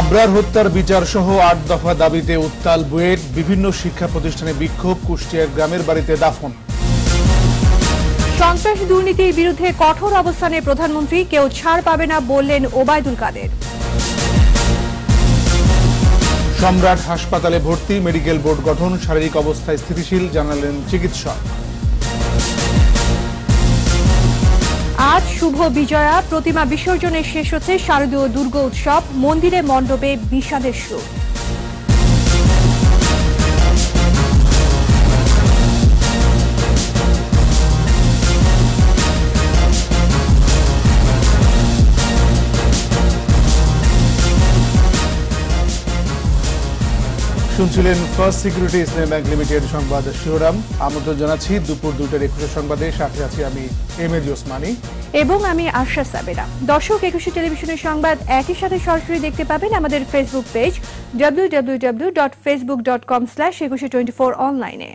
আব্রার হত্যার বিচার সহ আট দফা দাবিতে উত্তাল বুয়েট বিভিন্ন শিক্ষা প্রতিষ্ঠানে বিক্ষোভ কুষ্টিয়ার গ্রামের বাড়িতে দাফন সন্ত্রাস দুর্নীতির বিরুদ্ধে কঠোর অবস্থানে প্রধানমন্ত্রী কেউ ছাড় পাবে না বললেন ওবায়দুল কাদের সম্রাট হাসপাতালে ভর্তি মেডিকেল বোর্ড গঠন শারীরিক অবস্থায় স্থিতিশীল জানালেন চিকিৎসক আজ শুভ বিজয়া প্রতিমা বিসর্জনের শেষ হচ্ছে শারদীয় দুর্গ উৎসব মন্দিরে মণ্ডপে বিষাদের সুর শুনছিলেন first security Islam bank limited সংবাদ শিরোনাম আমন্ত্রণ জানাচ্ছি দুপুর দুইটার একুশে সংবাদে সাথে আছি আমি এম এজ ওসমানি এবং আমি আশা সাবেরা দর্শক একুশে টেলিভিশনের সংবাদ একই সাথে সরাসরি দেখতে পাবেন আমাদের Facebook page W W W dot Facebook dot com slash Ekushey twenty four অনলাইনে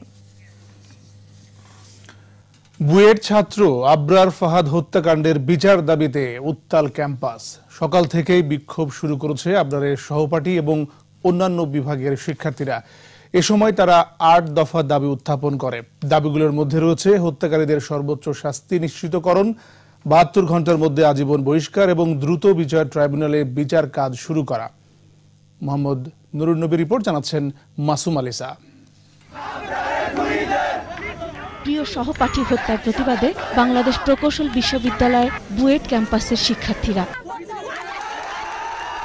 বুয়েট ছাত্র আব্রার ফাহাদ হত্যাকাণ্ডের বিচার দাবিতে উত্তাল ক্যাম্পাস সকাল থেকেই বিক্ষোভ শুরু করেছে আব্রারের সহপাঠী এবং অন্যান্য বিভাগের শিক্ষার্থীরা এ সময় তারা আট দফা দাবি উত্থাপন করে দাবিগুলোর মধ্যে রয়েছে হত্যাকারীদের সর্বোচ্চ শাস্তি নিশ্চিতকরণ বাহাত্তর ঘন্টার মধ্যে আজীবন বহিষ্কার এবং দ্রুত বিচার ট্রাইব্যুনালে বিচার কাজ শুরু করা মোহাম্মদ নুরুন্নবী রিপোর্ট জানাচ্ছেন মাসুম আলিসা প্রিয় সহপাঠী হত্যার প্রতিবাদে বাংলাদেশ প্রকৌশল বিশ্ববিদ্যালয়ের বুয়েট ক্যাম্পাসের শিক্ষার্থীরা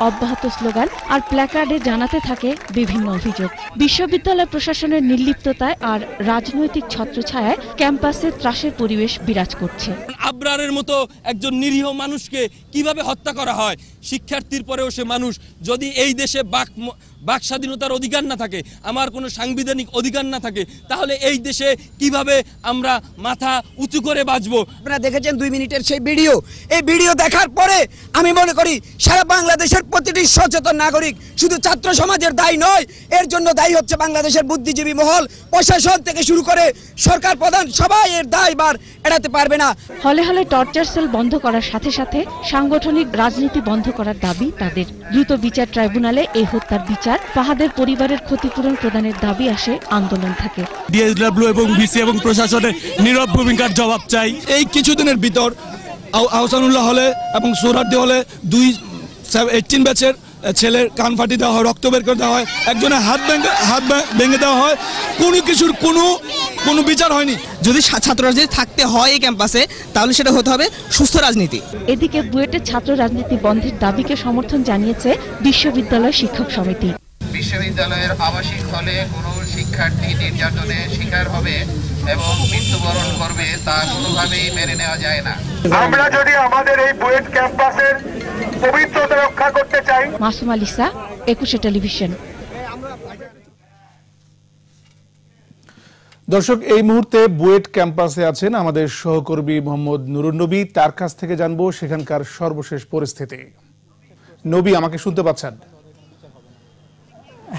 অব্যাহত স্লোগান আর প্ল্যাকার্ডে জানাতে থাকে বিভিন্ন অভিযোগ বিশ্ববিদ্যালয় প্রশাসনের নির্লিপ্ততায় আর রাজনৈতিক ছত্রছায়ায় ক্যাম্পাসে ত্রাসের পরিবেশ বিরাজ করছে আবরারের মতো একজন নিরীহ মানুষকে কিভাবে হত্যা করা হয় শিক্ষার্থীর পরেও সে মানুষ যদি এই দেশে বাক বাক স্বাধীনতার অধিকার না থাকে আমার কোনো সাংবিধানিক অধিকার না থাকে তাহলে এই দেশে কিভাবে আমরা মাথা উঁচু করে বাঁচবো আপনারা দেখেছেন দুই মিনিটের সেই ভিডিও এই ভিডিও দেখার পরে আমি মনে করি সারা বাংলাদেশের প্রতিটি সচেতন নাগরিক শুধু ছাত্র সমাজের দায়ী নয় এর জন্য দায়ী হচ্ছে বাংলাদেশের বুদ্ধিজীবী মহল প্রশাসন থেকে শুরু করে সরকার প্রধান সবাই এর দায় বার এড়াতে পারবে না হলে হলে টর্চার সেল বন্ধ করার সাথে সাথে সাংগঠনিক রাজনীতি বন্ধ করার দাবি তাদের দ্রুত বিচার ট্রাইব্যুনালে এই হত্যার বিচার এবার ফাহাদের পরিবারের ক্ষতিপূরণ প্রদানের দাবি আসে আন্দোলন থেকে ডিএসডব্লিউ এবং ভিসি এবং প্রশাসনের নীরব ভূমিকার জবাব চাই এই কিছুদিনের ভিতর আহসানুল্লাহ হলে এবং সোহরাদ্দি হলে দুই এইটিন ব্যাচের ছেলের কান ফাটি দেওয়া হয় রক্ত বের করে দেওয়া হয় একজনের হাত ভেঙে হাত ভেঙে দেওয়া হয় কোনো কিছুর কোনো কোনো বিচার হয়নি যদি ছাত্র রাজনীতি থাকতে হয় এই ক্যাম্পাসে তাহলে সেটা হতে হবে সুস্থ রাজনীতি এদিকে বুয়েটের ছাত্র রাজনীতি বন্ধের দাবিকে সমর্থন জানিয়েছে বিশ্ববিদ্যালয় শিক্ষক সমিতি বিশ্ববিদ্যালয়ের আবাসিক হলে কোনো শিক্ষার্থী নির্যাতনের শিকার হবে এবং মৃত্যুবরণ করবে তা কোনোভাবেই মেনে নেওয়া যায় না আমরা যদি আমাদের এই বুয়েট ক্যাম্পাসের পবিত্রতা রক্ষা করতে চাই মাসুম আলিসা একুশে টেলিভিশন দর্শক এই মুহূর্তে বুয়েট ক্যাম্পাসে আছেন আমাদের সহকর্মী মোহাম্মদ নুরুন নবী তার কাছ থেকে জানবো সেখানকার সর্বশেষ পরিস্থিতি নবী আমাকে শুনতে পাচ্ছেন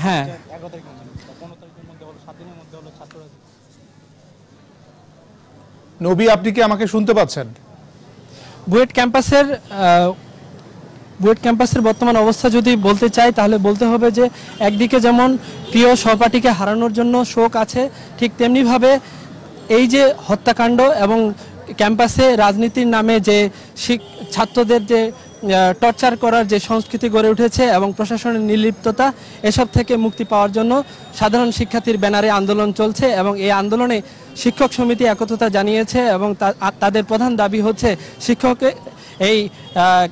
হ্যাঁ মানে, নবী আপনি কি আমাকে শুনতে পাচ্ছেন বুয়েট ক্যাম্পাসের বুয়েট ক্যাম্পাসের বর্তমান অবস্থা যদি বলতে চাই তাহলে বলতে হবে যে একদিকে যেমন প্রিয় সহপাঠীকে হারানোর জন্য শোক আছে ঠিক তেমনিভাবে এই যে হত্যাকাণ্ড এবং ক্যাম্পাসে রাজনীতির নামে যে ছাত্রদের যে টর্চার করার যে সংস্কৃতি গড়ে উঠেছে এবং প্রশাসনের নির্লিপ্ততা এসব থেকে মুক্তি পাওয়ার জন্য সাধারণ শিক্ষার্থীর ব্যানারে আন্দোলন চলছে এবং এই আন্দোলনে শিক্ষক সমিতি একতা জানিয়েছে এবং তাদের প্রধান দাবি হচ্ছে শিক্ষকে এই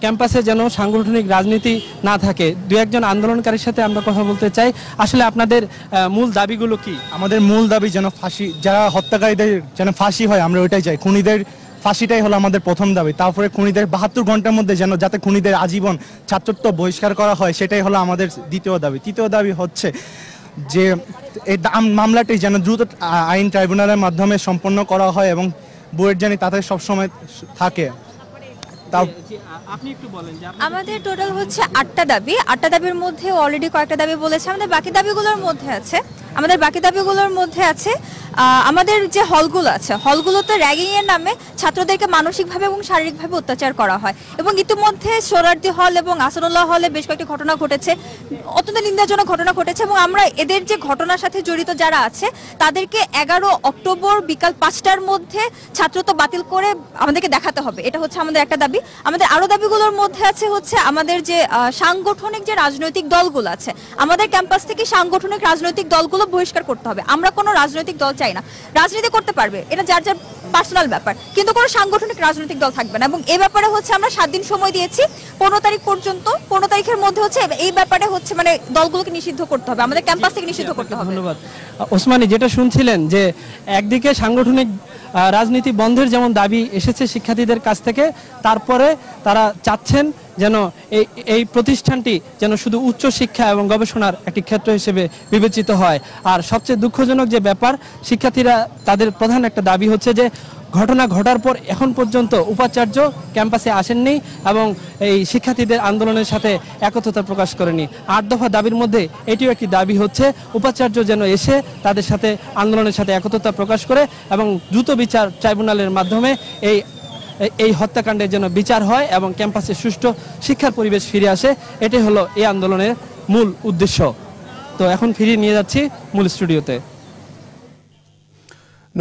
ক্যাম্পাসে যেন সাংগঠনিক রাজনীতি না থাকে দু একজন আন্দোলনকারীর সাথে আমরা কথা বলতে চাই আসলে আপনাদের মূল দাবিগুলো কি আমাদের মূল দাবি যেন ফাঁসি যারা হত্যাকারীদের যেন ফাঁসি হয় আমরা ওইটাই চাই খুনিদের ফাঁসিটাই হলো আমাদের প্রথম দাবি তারপরে খুনিদের বাহাত্তর ঘন্টার মধ্যে যেন যাতে খুনিদের আজীবন ছাত্রত্ব বহিষ্কার করা হয় সেটাই হলো আমাদের দ্বিতীয় দাবি তৃতীয় দাবি হচ্ছে যে এই মামলাটি যেন দ্রুত আইন ট্রাইব্যুনালের মাধ্যমে সম্পন্ন করা হয় এবং বুয়েট জানি তাতে সবসময় থাকে আমাদের টোটাল হচ্ছে আটটা দাবি আটটা দাবির মধ্যে অলরেডি কয়েকটা দাবি বলেছে আমাদের বাকি দাবিগুলোর মধ্যে আছে আমাদের বাকি দাবিগুলোর মধ্যে আছে আমাদের যে হলগুলো আছে হলগুলোতে র্যাগিংয়ের নামে ছাত্রদেরকে মানসিকভাবে এবং শারীরিকভাবে অত্যাচার করা হয় এবং ইতিমধ্যে সোরার্দি হল এবং আসরুল্লাহ হলে বেশ কয়েকটি ঘটনা ঘটেছে অত্যন্ত নিন্দাজনক ঘটনা ঘটেছে এবং আমরা এদের যে ঘটনার সাথে জড়িত যারা আছে তাদেরকে এগারো অক্টোবর বিকাল পাঁচটার মধ্যে ছাত্র তো বাতিল করে আমাদেরকে দেখাতে হবে এটা হচ্ছে আমাদের একটা দাবি আমাদের আরো দাবিগুলোর মধ্যে আছে হচ্ছে আমাদের যে সাংগঠনিক যে রাজনৈতিক দলগুলো আছে আমাদের ক্যাম্পাস থেকে সাংগঠনিক রাজনৈতিক দলগুলো বহিষ্কার করতে হবে আমরা কোনো রাজনৈতিক দল চাই না রাজনীতি করতে পারবে এটা যার যার পার্সোনাল ব্যাপার কিন্তু কোনো সাংগঠনিক রাজনৈতিক দল থাকবে না এবং এ ব্যাপারে হচ্ছে আমরা সাত দিন সময় দিয়েছি পনেরো তারিখ পর্যন্ত পনেরো তারিখের মধ্যে হচ্ছে এই ব্যাপারে হচ্ছে মানে দলগুলোকে নিষিদ্ধ করতে হবে আমাদের ক্যাম্পাস থেকে নিষিদ্ধ করতে হবে ধন্যবাদ ওসমানী যেটা শুনছিলেন যে একদিকে সাংগঠনিক রাজনীতি বন্ধের যেমন দাবি এসেছে শিক্ষার্থীদের কাছ থেকে তারপরে তারা চাচ্ছেন যেন এই এই প্রতিষ্ঠানটি যেন শুধু উচ্চ শিক্ষা এবং গবেষণার একটি ক্ষেত্র হিসেবে বিবেচিত হয় আর সবচেয়ে দুঃখজনক যে ব্যাপার শিক্ষার্থীরা তাদের প্রধান একটা দাবি হচ্ছে যে ঘটনা ঘটার পর এখন পর্যন্ত উপাচার্য ক্যাম্পাসে আসেননি এবং এই শিক্ষার্থীদের আন্দোলনের সাথে একত্রতা প্রকাশ করেনি আট দফা দাবির মধ্যে এটিও একটি দাবি হচ্ছে উপাচার্য যেন এসে তাদের সাথে আন্দোলনের সাথে একত্রতা প্রকাশ করে এবং দ্রুত বিচার ট্রাইব্যুনালের মাধ্যমে এই এই হত্যাকাণ্ডের যেন বিচার হয় এবং ক্যাম্পাসে সুষ্ঠু শিক্ষার পরিবেশ ফিরে আসে এটি হলো এই আন্দোলনের মূল উদ্দেশ্য তো এখন ফিরিয়ে নিয়ে যাচ্ছি মূল স্টুডিওতে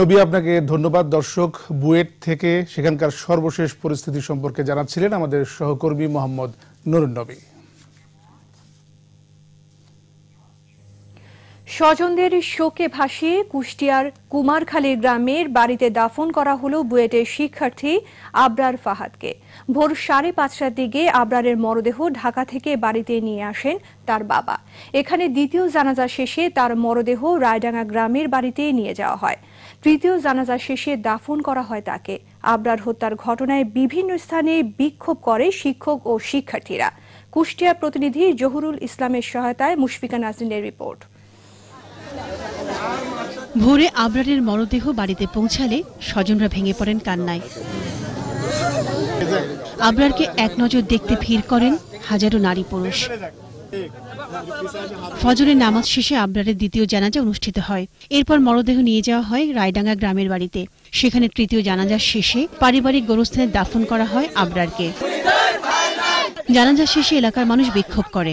নবী আপনাকে ধন্যবাদ দর্শক বুয়েট থেকে সেখানকার সর্বশেষ পরিস্থিতি সম্পর্কে জানাচ্ছিলেন আমাদের সহকর্মী মোহাম্মদ নুরুন নবী স্বজনদের শোকে ভাসিয়ে কুষ্টিয়ার কুমারখালীর গ্রামের বাড়িতে দাফন করা হল বুয়েটের শিক্ষার্থী আবরার ফাহাদকে ভোর সাড়ে পাঁচটার দিকে আবরারের মরদেহ ঢাকা থেকে বাড়িতে নিয়ে আসেন তার বাবা এখানে দ্বিতীয় জানাজা শেষে তার মরদেহ রায়ডাঙ্গা গ্রামের বাড়িতে নিয়ে যাওয়া হয় তৃতীয় জানাজা শেষে দাফন করা হয় তাকে আবরার হত্যার ঘটনায় বিভিন্ন স্থানে বিক্ষোভ করে শিক্ষক ও শিক্ষার্থীরা কুষ্টিয়া প্রতিনিধি জহুরুল ইসলামের সহায়তায় মুশফিকা নাজরিনের রিপোর্ট ভোরে আবরারের মরদেহ বাড়িতে পৌঁছালে স্বজনরা ভেঙে পড়েন কান্নায় আবরারকে এক নজর দেখতে ভিড় করেন হাজারো নারী পুরুষ ফজরের নামাজ শেষে আবরারের দ্বিতীয় জানাজা অনুষ্ঠিত হয় এরপর মরদেহ নিয়ে যাওয়া হয় রায়ডাঙ্গা গ্রামের বাড়িতে সেখানে তৃতীয় জানাজা শেষে পারিবারিক গোরস্থানে দাফন করা হয় আবরারকে জানাজা শেষে এলাকার মানুষ বিক্ষোভ করে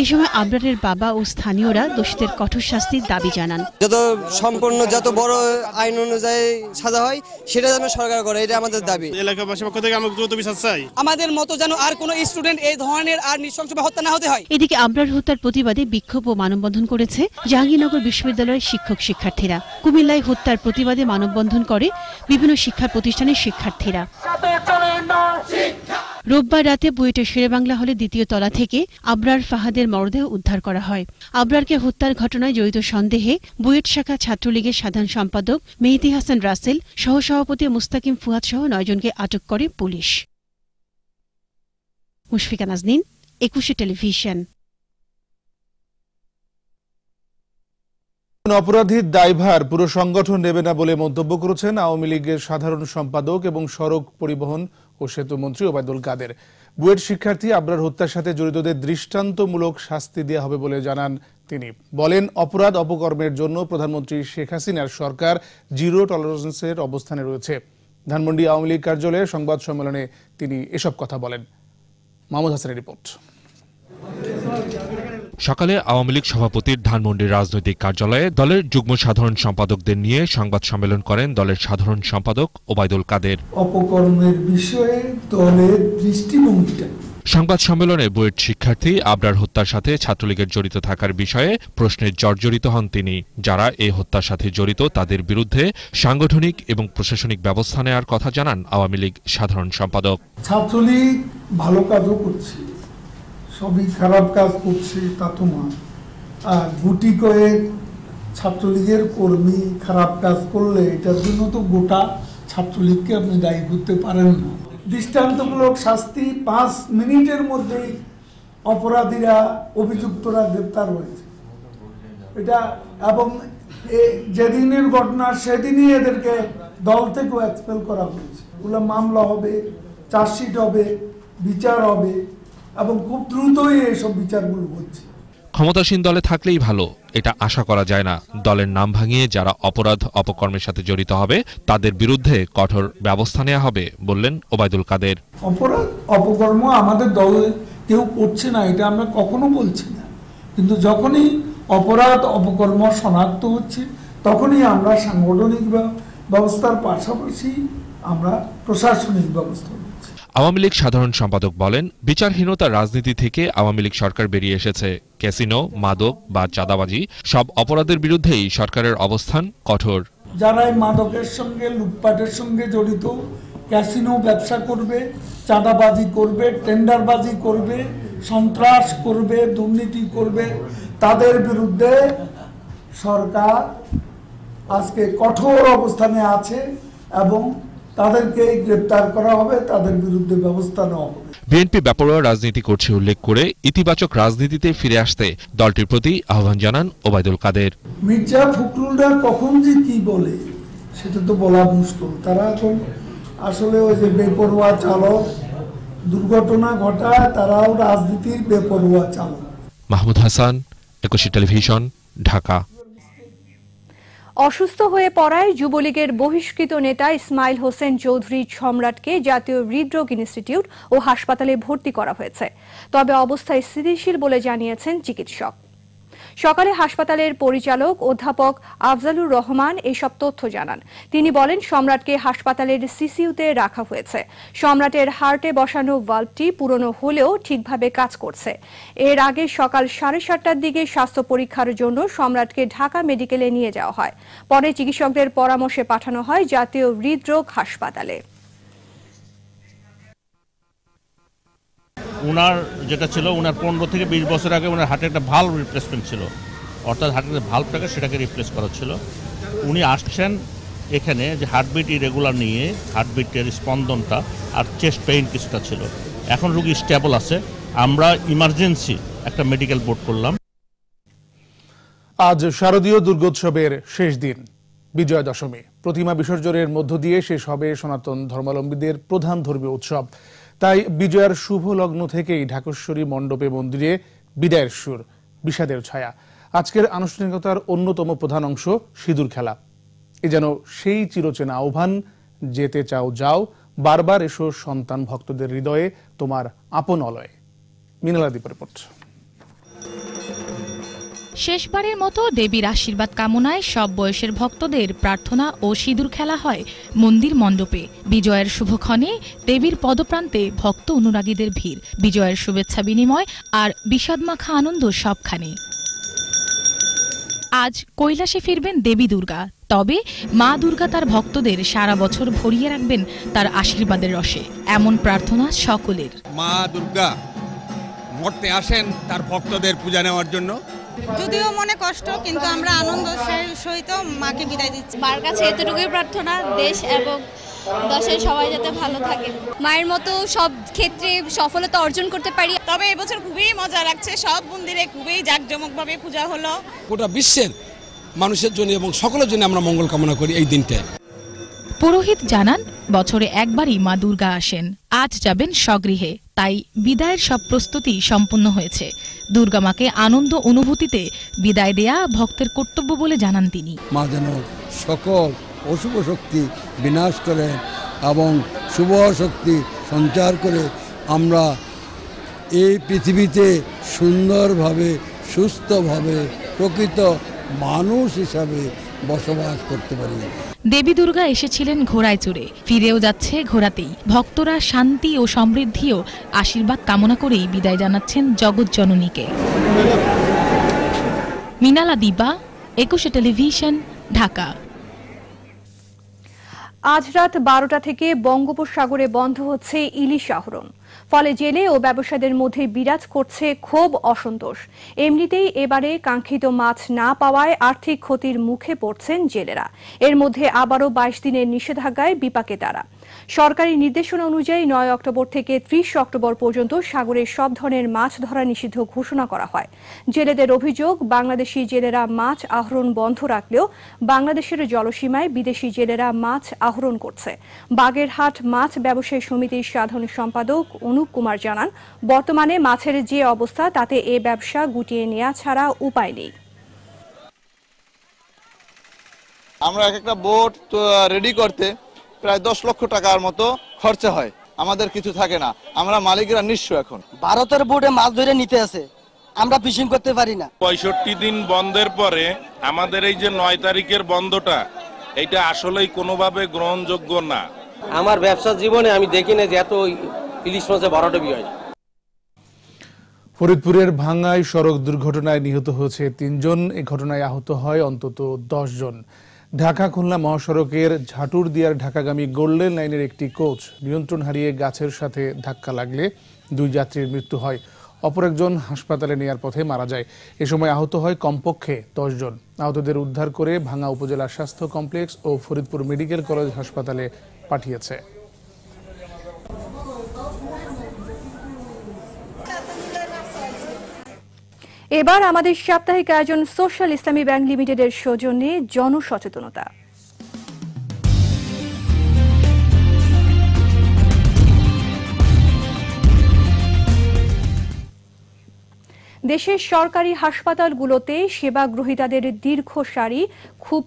এই সময় আবরারের বাবা ও স্থানীয়রা দোষীদের কঠোর শাস্তির দাবি জানান যত সম্পূর্ণ যত বড় আইন অনুযায়ী সাজা হয় সেটা যেন সরকার করে এটা আমাদের দাবি এলাকাবাসী পক্ষ থেকে আমরা দ্রুত বিচার চাই আমাদের মতো যেন আর কোনো স্টুডেন্ট এই ধরনের আর নৃশংসভাবে হত্যা না হতে হয় এদিকে আবরার হত্যার প্রতিবাদে বিক্ষোভ ও মানববন্ধন করেছে জাহাঙ্গীরনগর বিশ্ববিদ্যালয়ের শিক্ষক শিক্ষার্থীরা কুমিল্লায় হত্যার প্রতিবাদে মানববন্ধন করে বিভিন্ন শিক্ষা প্রতিষ্ঠানের শিক্ষার্থীরা রোববার রাতে বুয়েটের শেরেবাংলা হলে দ্বিতীয় তলা থেকে আবরার ফাহাদের মরদেহ উদ্ধার করা হয় আবরারকে হত্যার ঘটনায় জড়িত সন্দেহে বুয়েট শাখা ছাত্রলীগের সাধারণ সম্পাদক মেহতি হাসান রাসেল সহসভাপতি মুস্তাকিম ফুয়াদ সহ নয়জনকে আটক করে পুলিশ মুশফিকা নাজনীন একুশে টেলিভিশন অপরাধীর দায়ভার পুরো সংগঠন নেবে না বলে মন্তব্য করেছেন আওয়ামী লীগের সাধারণ সম্পাদক এবং সড়ক পরিবহন ও সেতুমন্ত্রী ওবায়দুল কাদের বুয়েট শিক্ষার্থী আবরার হত্যার সাথে জড়িতদের দৃষ্টান্তমূলক শাস্তি দেওয়া হবে বলে জানান তিনি বলেন অপরাধ অপকর্মের জন্য প্রধানমন্ত্রী শেখ হাসিনার সরকার জিরো টলারেন্সের অবস্থানে রয়েছে ধানমন্ডি আওয়ামী লীগ কার্যালয়ে সংবাদ সম্মেলনে তিনি এসব কথা বলেন মাহমুদ হাসানের রিপোর্ট সকালে আওয়ামী লীগ সভাপতির ধানমন্ডির রাজনৈতিক কার্যালয়ে দলের যুগ্ম সাধারণ সম্পাদকদের নিয়ে সংবাদ সম্মেলন করেন দলের সাধারণ সম্পাদক ওবায়দুল কাদের অপকর্মের বিষয়ে দলের দৃষ্টিভঙ্গিটা সংবাদ সম্মেলনে বুয়েট শিক্ষার্থী আবরার হত্যার সাথে ছাত্রলীগের জড়িত থাকার বিষয়ে প্রশ্নে জর্জরিত হন তিনি যারা এই হত্যার সাথে জড়িত তাদের বিরুদ্ধে সাংগঠনিক এবং প্রশাসনিক ব্যবস্থা নেওয়ার কথা জানান আওয়ামী লীগ সাধারণ সম্পাদক ছাত্রলীগ ভালো কাজও করছে সবই খারাপ কাজ করছে তা তো না আর গুটি কয়েক ছাত্রলীগের কর্মী খারাপ কাজ করলে এটার জন্য তো গোটা ছাত্রলীগকে আপনি দায়ী করতে পারেন না দৃষ্টান্তমূলক শাস্তি পাঁচ মিনিটের মধ্যেই অপরাধীরা অভিযুক্তরা গ্রেপ্তার হয়েছে এটা এবং যেদিনের ঘটনা সেদিনই এদেরকে দল থেকেও এক্সপেল করা হয়েছে ওগুলো মামলা হবে চার্জশিট হবে বিচার হবে এবং খুব দ্রুতই এইসব বিচারগুলো হচ্ছে ক্ষমতাসীন দলে থাকলেই ভালো এটা আশা করা যায় না দলের নাম ভাঙিয়ে যারা অপরাধ অপকর্মের সাথে জড়িত হবে তাদের বিরুদ্ধে কঠোর ব্যবস্থা নেওয়া হবে বললেন ওবায়দুল কাদের অপরাধ অপকর্ম আমাদের দল কেউ করছে না এটা আমরা কখনো বলছি না কিন্তু যখনই অপরাধ অপকর্ম শনাক্ত হচ্ছে তখনই আমরা সাংগঠনিক ব্যবস্থার পাশাপাশি আমরা প্রশাসনিক ব্যবস্থা আওয়ামী লীগ সাধারণ সম্পাদক বলেন বিচারহীনতার রাজনীতি থেকে আওয়ামী লীগ সরকার বেরিয়ে এসেছে ক্যাসিনো মাদক বা চাঁদাবাজি সব অপরাধের বিরুদ্ধেই সরকারের অবস্থান কঠোর যারা মাদকের সঙ্গে লুটপাটের সঙ্গে জড়িত ক্যাসিনো ব্যবসা করবে চাঁদাবাজি করবে টেন্ডারবাজি করবে সন্ত্রাস করবে দুর্নীতি করবে তাদের বিরুদ্ধে সরকার আজকে কঠোর অবস্থানে আছে এবং তাদেরকেই গ্রেপ্তার করা হবে তাদের বিরুদ্ধে ব্যবস্থা নেওয়া হবে বিএনপি ব্যাপারোয়া রাজনীতি করছে উল্লেখ করে ইতিবাচক রাজনীতিতে ফিরে আসতে দলটির প্রতি আহ্বান জানান ওবায়দুল কাদের মির্জা ফখরুলরা কখন যে কি বলে সেটা তো বলা মুশকিল তারা এখন আসলে ওই যে বেপরোয়া চালক দুর্ঘটনা ঘটায় তারাও রাজনীতির বেপরোয়া চালক মাহমুদ হাসান একুশে টেলিভিশন ঢাকা অসুস্থ হয়ে পড়ায় যুবলীগের বহিষ্কৃত নেতা ইসমাইল হোসেন চৌধুরী সম্রাটকে জাতীয় হৃদরোগ ইনস্টিটিউট ও হাসপাতালে ভর্তি করা হয়েছে তবে অবস্থায় স্থিতিশীল বলে জানিয়েছেন চিকিৎসক সকালে হাসপাতালের পরিচালক অধ্যাপক আফজালুর রহমান এসব তথ্য জানান তিনি বলেন সম্রাটকে হাসপাতালের সিসিউতে রাখা হয়েছে সম্রাটের হার্টে বসানো ভাল্বটি পুরনো হলেও ঠিকভাবে কাজ করছে এর আগে সকাল সাড়ে সাতটার দিকে স্বাস্থ্য পরীক্ষার জন্য সম্রাটকে ঢাকা মেডিকেলে নিয়ে যাওয়া হয় পরে চিকিৎসকদের পরামর্শে পাঠানো হয় জাতীয় হৃদরোগ হাসপাতালে ওনার যেটা ছিল ওনার পনেরো থেকে বিশ বছর আগে ওনার হাটে একটা ভাল রিপ্লেসমেন্ট ছিল অর্থাৎ হার্টের ভাল্বটাকে সেটাকে রিপ্লেস করা ছিল উনি আসছেন এখানে যে হার্টবিট ইরেগুলার নিয়ে হার্টবিটের স্পন্দনটা আর চেস্ট পেইন কিছুটা ছিল এখন রুগী স্টেবল আছে আমরা ইমার্জেন্সি একটা মেডিকেল বোর্ড করলাম আজ শারদীয় দুর্গোৎসবের শেষ দিন বিজয় দশমী প্রতিমা বিসর্জনের মধ্য দিয়ে শেষ হবে সনাতন ধর্মাবলম্বীদের প্রধান ধর্মীয় উৎসব তাই বিজয়ার শুভ লগ্ন থেকেই ঢাকেশ্বরী মণ্ডপে মন্দিরে বিদায়ের সুর বিষাদের ছায়া আজকের আনুষ্ঠানিকতার অন্যতম প্রধান অংশ সিঁদুর খেলা এ যেন সেই চিরচেনা আহ্বান যেতে চাও যাও বারবার এসো সন্তান ভক্তদের হৃদয়ে তোমার আপন অলয়ে মিনালাদীপ রিপোর্ট শেষবারের মতো দেবীর আশীর্বাদ কামনায় সব বয়সের ভক্তদের প্রার্থনা ও সিঁদুর খেলা হয় মন্দির মণ্ডপে বিজয়ের শুভক্ষণে দেবীর পদপ্রান্তে ভক্ত অনুরাগীদের ভিড় বিজয়ের শুভেচ্ছা বিনিময় আর বিষাদমাখা আনন্দ সবখানে আজ কৈলাসে ফিরবেন দেবী দুর্গা তবে মা দুর্গা তার ভক্তদের সারা বছর ভরিয়ে রাখবেন তার আশীর্বাদের রসে এমন প্রার্থনা সকলের মা দুর্গা মরতে আসেন তার ভক্তদের পূজা নেওয়ার জন্য যদিও মনে কষ্ট কিন্তু আমরা আনন্দ সহিত মাকে বিদায় দিচ্ছি মার কাছে এতটুকুই প্রার্থনা দেশ এবং দশের সবাই যাতে ভালো থাকে মায়ের মতো সব ক্ষেত্রে সফলতা অর্জন করতে পারি তবে এবছর খুবই মজা লাগছে সব মন্দিরে খুবই জাঁকজমকভাবে পূজা হলো গোটা বিশ্বের মানুষের জন্য এবং সকলের জন্য আমরা মঙ্গল কামনা করি এই দিনটায় পুরোহিত জানান বছরে একবারই মা দুর্গা আসেন আজ যাবেন স্বগৃহে তাই বিদায়ের সব প্রস্তুতি সম্পন্ন হয়েছে দুর্গামাকে আনন্দ অনুভূতিতে বিদায় দেয়া ভক্তের কর্তব্য বলে জানান তিনি মা যেন সকল অশুভ শক্তি বিনাশ করেন এবং শুভ শক্তি সঞ্চার করে আমরা এই পৃথিবীতে সুন্দরভাবে সুস্থভাবে প্রকৃত মানুষ হিসাবে বসবাস করতে পারি দেবী দুর্গা এসেছিলেন ঘোড়ায় চড়ে ফিরেও যাচ্ছে ঘোড়াতেই ভক্তরা শান্তি ও সমৃদ্ধি ও আশীর্বাদ কামনা করেই বিদায় জানাচ্ছেন জগৎ জননীকে মিনালা দিবা একুশে টেলিভিশন ঢাকা আজ রাত বারোটা থেকে বঙ্গোপসাগরে বন্ধ হচ্ছে ইলিশ আহরণ ফলে জেলে ও ব্যবসাদের মধ্যে বিরাজ করছে খুব অসন্তোষ এমনিতেই এবারে কাঙ্ক্ষিত মাছ না পাওয়ায় আর্থিক ক্ষতির মুখে পড়ছেন জেলেরা এর মধ্যে আবারও বাইশ দিনের নিষেধাজ্ঞায় বিপাকে তারা সরকারি নির্দেশনা অনুযায়ী নয় অক্টোবর থেকে ত্রিশ অক্টোবর পর্যন্ত সাগরের সব ধরনের মাছ ধরা নিষিদ্ধ ঘোষণা করা হয় জেলেদের অভিযোগ বাংলাদেশি জেলেরা মাছ আহরণ বন্ধ রাখলেও বাংলাদেশের জলসীমায় বিদেশি জেলেরা মাছ আহরণ করছে বাগেরহাট মাছ ব্যবসায়ী সমিতির সাধারণ সম্পাদক অনুপ কুমার জানান বর্তমানে মাছের যে অবস্থা তাতে এ ব্যবসা গুটিয়ে নেওয়া ছাড়া উপায় নেই আমরা এক একটা বোট রেডি করতে প্রায় দশ লক্ষ টাকার মতো খরচা হয় আমাদের কিছু থাকে না আমরা মালিকরা নিঃস্ব এখন ভারতের বোর্ডে মাছ ধরে নিতে আছে আমরা ফিশিং করতে পারি না পঁয়ষট্টি দিন বন্ধের পরে আমাদের এই যে নয় তারিখের বন্ধটা এটা আসলেই কোনোভাবে গ্রহণযোগ্য না আমার ব্যবসা জীবনে আমি দেখি না যে এত ইলিশ মাছে বি হয় ফরিদপুরের ভাঙ্গায় সড়ক দুর্ঘটনায় নিহত হয়েছে তিনজন এ ঘটনায় আহত হয় অন্তত দশ জন ঢাকা খুলনা মহাসড়কের ঝাটুরদিয়ার ঢাকাগামী গোল্ডেন লাইনের একটি কোচ নিয়ন্ত্রণ হারিয়ে গাছের সাথে ধাক্কা লাগলে দুই যাত্রীর মৃত্যু হয় অপর একজন হাসপাতালে নেয়ার পথে মারা যায় এ সময় আহত হয় কমপক্ষে জন আহতদের উদ্ধার করে ভাঙা উপজেলা স্বাস্থ্য কমপ্লেক্স ও ফরিদপুর মেডিকেল কলেজ হাসপাতালে পাঠিয়েছে এবার আমাদের সাপ্তাহিক আয়োজন সোশ্যাল ইসলামী ব্যাংক লিমিটেডের সৌজন্যে জনসচেতনতা দেশের সরকারি হাসপাতালগুলোতে সেবা গ্রহীতাদের দীর্ঘ সারি খুব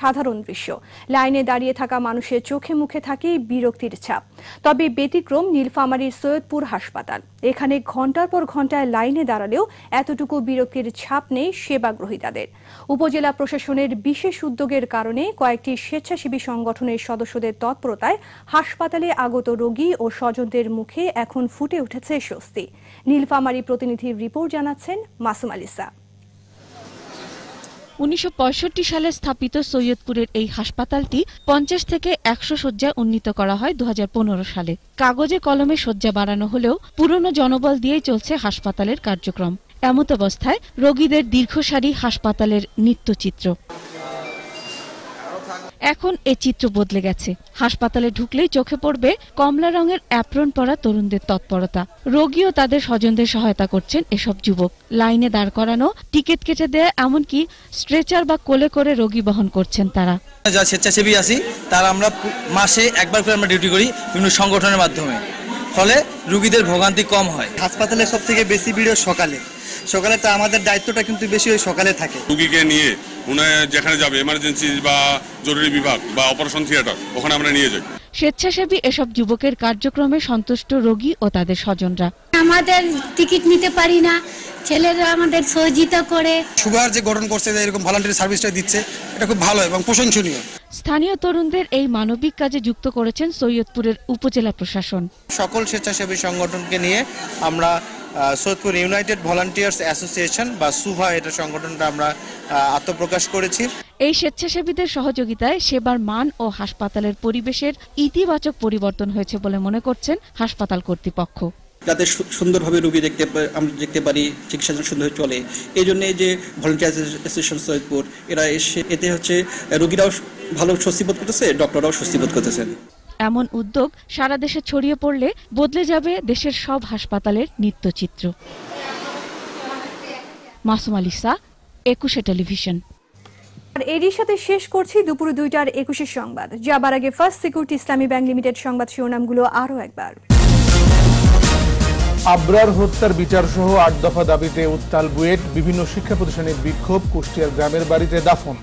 সাধারণ দৃশ্য লাইনে দাঁড়িয়ে থাকা মানুষের চোখে মুখে থাকে বিরক্তির ছাপ তবে ব্যতিক্রম নীলফামারীর সৈয়দপুর হাসপাতাল এখানে ঘন্টার পর ঘন্টায় লাইনে দাঁড়ালেও এতটুকু বিরক্তির ছাপ নেই সেবাগ্রহীতাদের উপজেলা প্রশাসনের বিশেষ উদ্যোগের কারণে কয়েকটি স্বেচ্ছাসেবী সংগঠনের সদস্যদের তৎপরতায় হাসপাতালে আগত রোগী ও স্বজনদের মুখে এখন ফুটে উঠেছে স্বস্তি নীলফামারী প্রতিনিধির রিপোর্ট জানাচ্ছেন মাসুম আলিসা উনিশশো সালে স্থাপিত সৈয়দপুরের এই হাসপাতালটি পঞ্চাশ থেকে একশো শয্যায় উন্নীত করা হয় দু সালে কাগজে কলমে শয্যা বাড়ানো হলেও পুরনো জনবল দিয়েই চলছে হাসপাতালের কার্যক্রম এমতাবস্থায় রোগীদের দীর্ঘ সারি হাসপাতালের নিত্যচিত্র এখন এ চিত্র বদলে গেছে হাসপাতালে ঢুকলেই চোখে পড়বে কমলা রঙের অ্যাপ্রন পরা তরুণদের তৎপরতা রোগীও তাদের স্বজনদের সহায়তা করছেন এসব যুবক লাইনে দাঁড় করানো টিকিট কেটে দেয়া এমনকি স্ট্রেচার বা কোলে করে রোগী বহন করছেন তারা যা স্বেচ্ছাসেবী আছি তারা আমরা মাসে একবার করে আমরা ডিউটি করি বিভিন্ন সংগঠনের মাধ্যমে ফলে রুগীদের ভোগান্তি কম হয় হাসপাতালে সব থেকে বেশি ভিড় সকালে সকালে তা আমাদের দায়িত্বটা কিন্তু বেশি ওই সকালে থাকে রুগীকে নিয়ে উনি যেখানে যাবে এমার্জেন্সি বা জরুরি বিভাগ বা অপারেশন থিয়েটার ওখানে আমরা নিয়ে যাই স্বেচ্ছাসেবী এসব যুবকের কার্যক্রমে সন্তুষ্ট রোগী ও তাদের স্বজনরা আমাদের টিকিট নিতে পারি না ছেলেরা আমাদের সহযোগিতা করে সুগার যে গঠন করছে এরকম ভলান্টারি সার্ভিসটা দিচ্ছে এটা খুব ভালো এবং প্রশংসনীয় স্থানীয় তরুণদের এই মানবিক কাজে যুক্ত করেছেন সৈয়দপুরের উপজেলা প্রশাসন সকল স্বেচ্ছাসেবী সংগঠনকে নিয়ে আমরা সৈয়দপুর ইউনাইটেড ভলান্টিয়ার্স অ্যাসোসিয়েশন বা সুভা এটা সংগঠনটা আমরা আত্মপ্রকাশ করেছি এই স্বেচ্ছাসেবীদের সহযোগিতায় সেবার মান ও হাসপাতালের পরিবেশের ইতিবাচক পরিবর্তন হয়েছে বলে মনে করছেন হাসপাতাল কর্তৃপক্ষ যাতে সুন্দরভাবে রুগী দেখতে আমরা দেখতে পারি চিকিৎসা যেন সুন্দরভাবে চলে এই জন্য যে ভলেন্টিয়ার অ্যাসোসিয়েশন সৈয়দপুর এরা এসে এতে হচ্ছে রুগীরাও ভালো স্বস্তিবোধ করতেছে ডক্টররাও স্বস্তিবোধ করতেছেন এমন উদ্যোগ সারা দেশে ছড়িয়ে পড়লে বদলে যাবে দেশের সব হাসপাতালের নিত্যচিত্র মাসুম আলিসা একুশে টেলিভিশন আর এরই সাথে শেষ করছি দুপুরে দুইটার একুশে সংবাদ যাবার আগে first security Islami bank limited সংবাদ শিরোনামগুলো আরও একবার আব্রার হত্যার বিচার সহ আট দফা দাবিতে উত্তাল বুয়েট বিভিন্ন শিক্ষা প্রতিষ্ঠানের বিক্ষোভ কুষ্টিয়ার গ্রামের বাড়িতে দাফন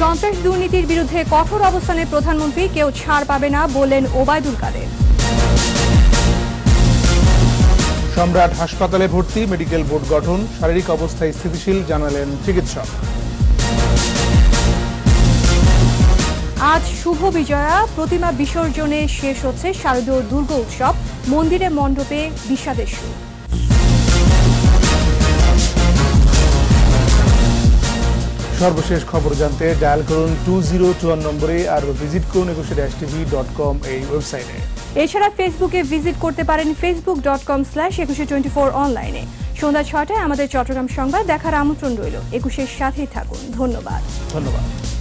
সন্ত্রাস দুর্নীতির বিরুদ্ধে কঠোর অবস্থানে প্রধানমন্ত্রী কেউ ছাড় পাবে না বললেন ওবায়দুল কাদের সম্রাট হাসপাতালে ভর্তি মেডিকেল বোর্ড গঠন শারীরিক অবস্থায় স্থিতিশীল জানালেন চিকিৎসক আজ শুভ বিজয়া প্রতিমা বিসর্জনে শেষ হচ্ছে শারদীয় দুর্গ উৎসব মন্দিরে মণ্ডপে বিষাদের সর্বশেষ খবর জানতে ডায়াল করুন টু জিরো ওয়ান নম্বরে আর ভিজিট করুন একুশে ড্যাশ টিভি ডট কম এই ওয়েবসাইটে এছাড়া ফেসবুকে ভিজিট করতে পারেন Facebook dot com slash Ekushey twenty four অনলাইনে সন্ধ্যা ছটায় আমাদের চট্টগ্রাম সংবাদ দেখার আমন্ত্রণ রইল একুশের সাথেই থাকুন ধন্যবাদ ধন্যবাদ